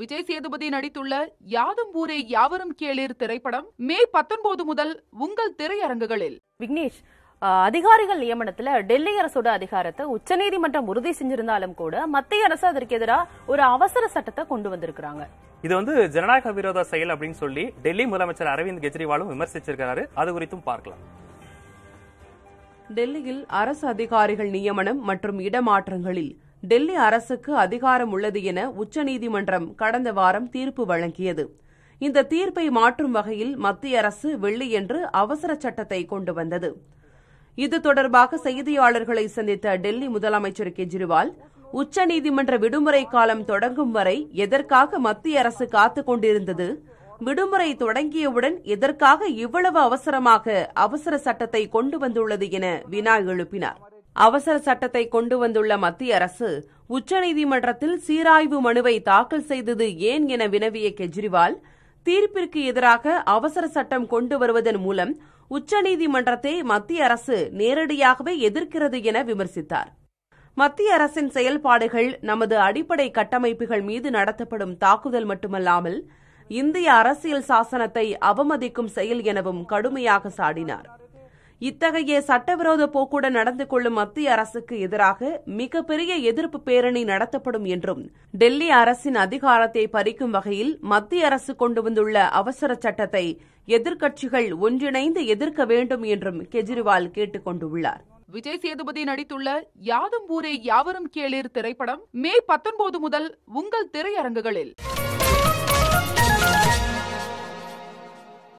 விஜய் சேதுபதி நடித்துள்ள யாதும் ஊரே யாவரும் கேளிர் திரைப்படம் மே பத்தொன்பது முதல் உங்கள் திரையரங்குகளில் விக்னேஷ் அதிகாரிகள் நியமனத்துல டெல்லி அரசோட அதிகாரத்தை உச்சநீதிமன்றம் உறுதி செஞ்சிருந்தாலும் கூட மத்திய அரசு அதற்கு எதிராக ஒரு அவசர சட்டத்தை கொண்டு வந்திருக்கிறாங்க இது வந்து ஜனநாயக விரோத செயல் அப்படின்னு சொல்லி டெல்லி முதலமைச்சர் அரவிந்த் கெஜ்ரிவாலும் விமர்சிச்சிருக்கிறாரு அது குறித்தும் பார்க்கலாம் டெல்லியில் அரசு அதிகாரிகள் நியமனம் மற்றும் இடமாற்றங்களில் டெல்லி அரசுக்கு அதிகாரம் உள்ளது என உச்சநீதிமன்றம் கடந்த வாரம் தீர்ப்பு வழங்கியது இந்த தீர்ப்பை மாற்றும் வகையில் மத்திய அரசு வெள்ளியன்று அவசர சட்டத்தை கொண்டு வந்தது இது தொடர்பாக செய்தியாளர்களை சந்தித்த டெல்லி முதலமைச்சர் கெஜ்ரிவால் உச்சநீதிமன்ற விடுமுறை காலம் தொடங்கும் வரை எதற்காக மத்திய அரசு காத்துக் கொண்டிருந்தது விடுமுறை தொடங்கியவுடன் எதற்காக இவ்வளவு அவசரமாக அவசர சட்டத்தை கொண்டு வந்துள்ளது என வினா எழுப்பினார் அவசர சட்டத்தை கொண்டு வந்துள்ள மத்திய அரசு உச்சநீதிமன்றத்தில் சீராய்வு மனுவை தாக்கல் செய்தது ஏன் என வினவிய கெஜ்ரிவால் தீர்ப்பிற்கு எதிராக அவசர சட்டம் கொண்டு வருவதன் மூலம் உச்சநீதிமன்றத்தை மத்திய அரசு நேரடியாகவே எதிர்க்கிறது என விமர்சித்தார் மத்திய அரசின் செயல்பாடுகள் நமது அடிப்படை கட்டமைப்புகள் மீது நடத்தப்படும் தாக்குதல் மட்டுமல்லாமல் இந்திய அரசியல் சாசனத்தை அவமதிக்கும் செயல் எனவும் கடுமையாக சாடினார் இத்தகைய சட்டவிரோத போக்குடன் நடந்து கொள்ளும் மத்திய அரசுக்கு எதிராக மிகப்பெரிய எதிர்ப்பு பேரணி நடத்தப்படும் என்றும் டெல்லி அரசின் அதிகாரத்தை பறிக்கும் வகையில் மத்திய அரசு கொண்டு வந்துள்ள அவசர சட்டத்தை எதிர்க்கட்சிகள் ஒன்றிணைந்து எதிர்க்க வேண்டும் என்றும் கெஜ்ரிவால் கேட்டுக் கொண்டுள்ளார் விஜய் சேதுபதி நடித்துள்ள யாதும் ஊரே யாவரும் கேளீர் திரைப்படம் மே பத்தொன்பது முதல் உங்கள் திரையரங்குகளில்